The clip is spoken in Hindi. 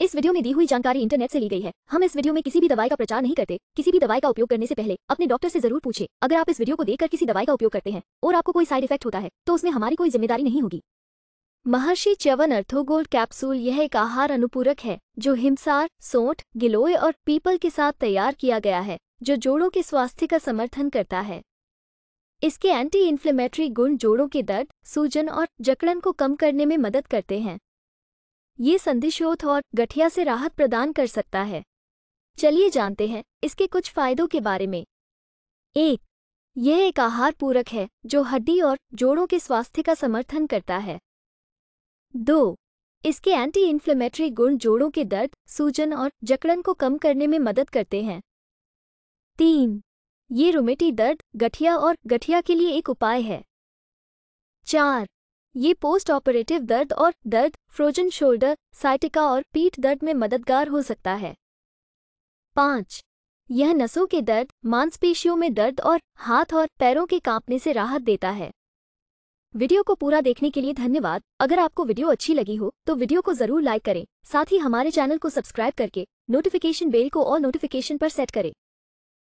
इस वीडियो में दी हुई जानकारी इंटरनेट से ली गई है हम इस वीडियो में किसी भी दवाई का प्रचार नहीं करते किसी भी दवाई का उपयोग करने से पहले अपने डॉक्टर से जरूर पूछे अगर आप इस वीडियो को देखकर किसी दवाई का उपयोग करते हैं और आपको कोई साइड इफेक्ट होता है तो उसमें हमारी कोई जिम्मेदारी नहीं होगी महर्षि च्यवन अर्थोगोल्ड कैप्सूल यह एक आहार अनुपूरक है जो हिमसार सोंठ गिलोय और पीपल के साथ तैयार किया गया है जो जोड़ों के स्वास्थ्य का समर्थन करता है इसके एंटी इन्फ्लेमेटरी गुण जोड़ों के दर्द सूजन और जकड़न को कम करने में मदद करते हैं ये संधिशोथ और गठिया से राहत प्रदान कर सकता है चलिए जानते हैं इसके कुछ फायदों के बारे में एक यह एक आहार पूरक है जो हड्डी और जोड़ों के स्वास्थ्य का समर्थन करता है दो इसके एंटी इन्फ्लेमेटरी गुण जोड़ों के दर्द सूजन और जकड़न को कम करने में मदद करते हैं तीन ये रोमेटी दर्द गठिया और गठिया के लिए एक उपाय है चार ये पोस्ट ऑपरेटिव दर्द और दर्द फ्रोजन शोल्डर साइटिका और पीठ दर्द में मददगार हो सकता है पाँच यह नसों के दर्द मांसपेशियों में दर्द और हाथ और पैरों के कांपने से राहत देता है वीडियो को पूरा देखने के लिए धन्यवाद अगर आपको वीडियो अच्छी लगी हो तो वीडियो को जरूर लाइक करें साथ ही हमारे चैनल को सब्सक्राइब करके नोटिफिकेशन बेल को और नोटिफिकेशन पर सेट करें